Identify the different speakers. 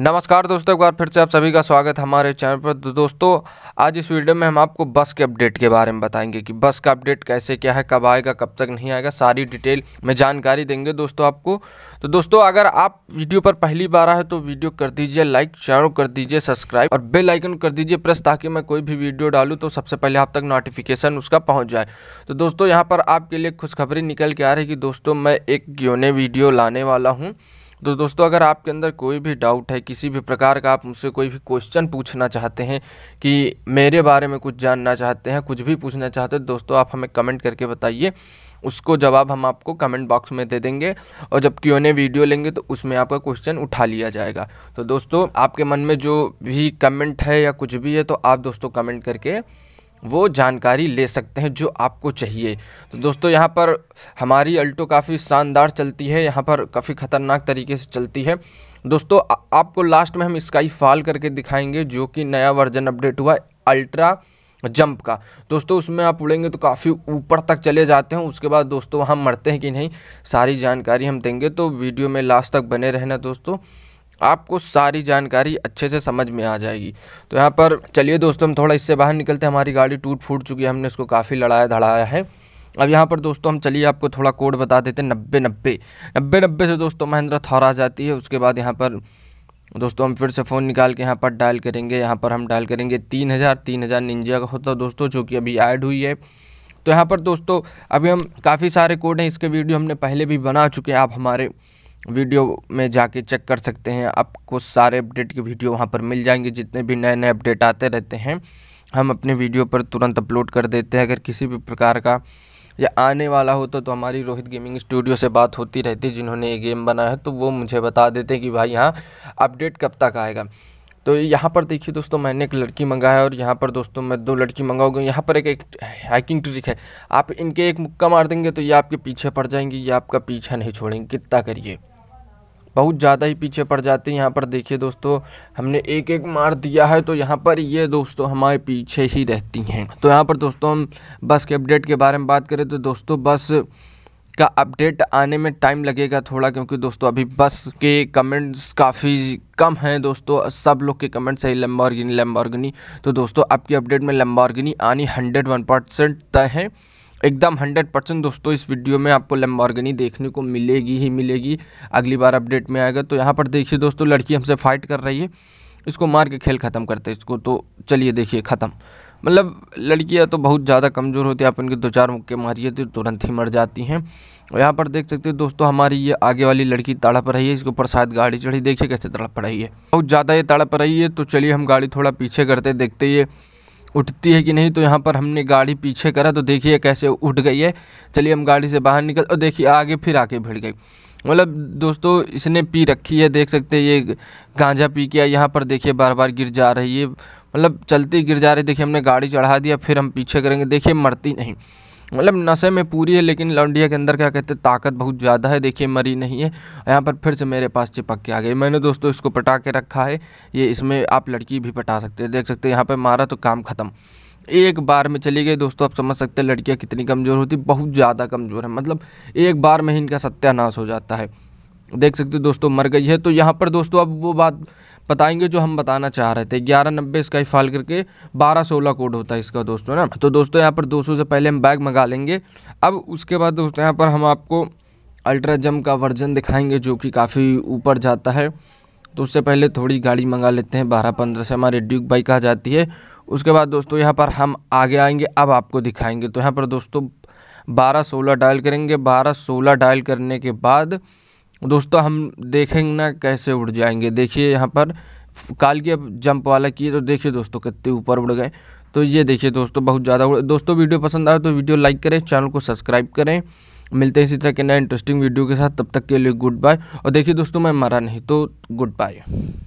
Speaker 1: नमस्कार दोस्तों एक बार फिर से आप सभी का स्वागत हमारे चैनल पर तो दोस्तों आज इस वीडियो में हम आपको बस के अपडेट के बारे में बताएंगे कि बस का अपडेट कैसे क्या है कब आएगा कब तक नहीं आएगा सारी डिटेल में जानकारी देंगे दोस्तों आपको तो दोस्तों अगर आप वीडियो पर पहली बार आए तो वीडियो कर दीजिए लाइक शेयर कर दीजिए सब्सक्राइब और बेलाइकन कर दीजिए प्रेस ताकि मैं कोई भी वीडियो डालूँ तो सबसे पहले आप तक नोटिफिकेशन उसका पहुँच जाए तो दोस्तों यहाँ पर आपके लिए खुशखबरी निकल के आ रही है कि दोस्तों मैं एक योने वीडियो लाने वाला हूँ तो दोस्तों अगर आपके अंदर कोई भी डाउट है किसी भी प्रकार का आप मुझसे कोई भी क्वेश्चन पूछना चाहते हैं कि मेरे बारे में कुछ जानना चाहते हैं कुछ भी पूछना चाहते हैं दोस्तों आप हमें कमेंट करके बताइए उसको जवाब हम आपको कमेंट बॉक्स में दे देंगे और जब क्यों वीडियो लेंगे तो उसमें आपका क्वेश्चन उठा लिया जाएगा तो दोस्तों आपके मन में जो भी कमेंट है या कुछ भी है तो आप दोस्तों कमेंट करके वो जानकारी ले सकते हैं जो आपको चाहिए तो दोस्तों यहाँ पर हमारी अल्टो काफ़ी शानदार चलती है यहाँ पर काफ़ी ख़तरनाक तरीके से चलती है दोस्तों आपको लास्ट में हम स्काई फॉल करके दिखाएंगे जो कि नया वर्जन अपडेट हुआ अल्ट्रा जंप का दोस्तों उसमें आप उड़ेंगे तो काफ़ी ऊपर तक चले जाते हैं उसके बाद दोस्तों वहाँ मरते हैं कि नहीं सारी जानकारी हम देंगे तो वीडियो में लास्ट तक बने रहना दोस्तों आपको सारी जानकारी अच्छे से समझ में आ जाएगी तो यहाँ पर चलिए दोस्तों हम थोड़ा इससे बाहर निकलते हैं हमारी गाड़ी टूट फूट चुकी है हमने इसको काफ़ी लड़ाया धड़ाया है अब यहाँ पर दोस्तों हम चलिए आपको थोड़ा कोड बता देते हैं नब्बे नब्बे नब्बे नब्बे से दोस्तों महिंद्रा थौर आ जाती है उसके बाद यहाँ पर दोस्तों हम फिर से फ़ोन निकाल के यहाँ पर डायल करेंगे यहाँ पर हम डायल करेंगे तीन हज़ार तीन हज़ार निंजा का होता है दोस्तों जो कि अभी ऐड हुई है तो यहाँ पर दोस्तों अभी हम काफ़ी सारे कोड हैं इसके वीडियो हमने पहले भी बना चुके हैं आप हमारे वीडियो में जाके चेक कर सकते हैं आपको सारे अपडेट की वीडियो वहाँ पर मिल जाएंगे जितने भी नए नए अपडेट आते रहते हैं हम अपने वीडियो पर तुरंत अपलोड कर देते हैं अगर किसी भी प्रकार का या आने वाला होता तो, तो हमारी रोहित गेमिंग स्टूडियो से बात होती रहती जिन्होंने ये गेम बनाया है तो वो मुझे बता देते कि भाई यहाँ अपडेट कब तक आएगा तो यहाँ पर देखिए दोस्तों मैंने एक लड़की मंगाया और यहाँ पर दोस्तों मैं दो लड़की मंगाऊंगा यहाँ पर एक एक हैकिंग ट्रिक है आप इनके एक मुक्का मार देंगे तो ये आपके पीछे पड़ जाएंगे ये आपका पीछा नहीं छोड़ेंगे कितना करिए बहुत ज़्यादा ही पीछे पड़ जाते हैं यहाँ पर देखिए दोस्तों हमने एक एक मार दिया है तो यहाँ पर ये दोस्तों हमारे पीछे ही रहती हैं तो यहाँ पर दोस्तों हम बस के अपडेट के बारे में बात करें तो दोस्तों बस का अपडेट आने में टाइम लगेगा थोड़ा क्योंकि दोस्तों अभी बस के कमेंट्स काफ़ी कम हैं दोस्तों सब लोग के कमेंट्स है लम्बा लम्बार्गिनी तो दोस्तों आपकी अपडेट में लम्बार्गिनी आनी हंड्रेड वन परसेंट तय है एकदम हंड्रेड परसेंट दोस्तों इस वीडियो में आपको लम्बार्गनी देखने को मिलेगी ही मिलेगी अगली बार अपडेट में आएगा तो यहाँ पर देखिए दोस्तों लड़की हमसे फाइट कर रही है इसको मार के खेल ख़त्म करते हैं इसको तो चलिए देखिए ख़त्म मतलब लड़कियाँ तो बहुत ज़्यादा कमज़ोर होती है आप उनके दो चार मुक्के मारिए तो तुरंत ही मर जाती हैं और यहाँ पर देख सकते हैं दोस्तों हमारी ये आगे वाली लड़की तड़प रही है इसके ऊपर शायद गाड़ी चढ़ी देखिए कैसे तड़प रही है बहुत ज़्यादा ये तड़प रही है तो चलिए हम गाड़ी थोड़ा पीछे करते देखते ये उठती है कि नहीं तो यहाँ पर हमने गाड़ी पीछे करा तो देखिए कैसे उठ गई है चलिए हम गाड़ी से बाहर निकल और देखिए आगे फिर आके भिड़ गई मतलब दोस्तों इसने पी रखी है देख सकते हैं ये गांजा पी किया यहाँ पर देखिए बार बार गिर जा रही है मतलब चलती गिर जा रही देखिए हमने गाड़ी चढ़ा दिया फिर हम पीछे करेंगे देखिए मरती नहीं मतलब नशे में पूरी है लेकिन लौंडिया के अंदर क्या कहते हैं ताकत बहुत ज़्यादा है देखिए मरी नहीं है यहाँ पर फिर से मेरे पास चिपक के आ गई मैंने दोस्तों इसको पटा के रखा है ये इसमें आप लड़की भी पटा सकते हैं देख सकते हैं यहाँ पर मारा तो काम ख़त्म एक बार में चली गई दोस्तों आप समझ सकते हैं लड़कियाँ कितनी कमज़ोर होती बहुत ज़्यादा कमज़ोर है मतलब एक बार में ही इनका सत्यानाश हो जाता है देख सकते हो दोस्तों मर गई है तो यहाँ पर दोस्तों अब वो बात बताएंगे जो हम बताना चाह रहे थे ग्यारह नब्बे इसका इफाल करके बारह सोलह कोड होता है इसका दोस्तों ना तो दोस्तों यहाँ पर दो से पहले हम बैग मंगा लेंगे अब उसके बाद दोस्तों यहाँ पर हम आपको अल्ट्रा जम का वर्जन दिखाएंगे जो कि काफ़ी ऊपर जाता है तो उससे पहले थोड़ी गाड़ी मंगा लेते हैं बारह पंद्रह से हमारे ड्यूक बाइक आ जाती है उसके बाद दोस्तों यहाँ पर हम आगे आएंगे अब आपको दिखाएंगे तो यहाँ पर दोस्तों बारह सोलह डायल करेंगे बारह सोलह डायल करने के बाद दोस्तों हम देखेंगे ना कैसे उड़ जाएंगे देखिए यहाँ पर काल के जंप वाला किए तो देखिए दोस्तों कितने ऊपर उड़ गए तो ये देखिए दोस्तों बहुत ज़्यादा उड़ दोस्तों वीडियो पसंद आए तो वीडियो लाइक करें चैनल को सब्सक्राइब करें मिलते हैं इसी तरह के नए इंटरेस्टिंग वीडियो के साथ तब तक के लिए गुड बाय और देखिए दोस्तों मैं मरा नहीं तो गुड बाय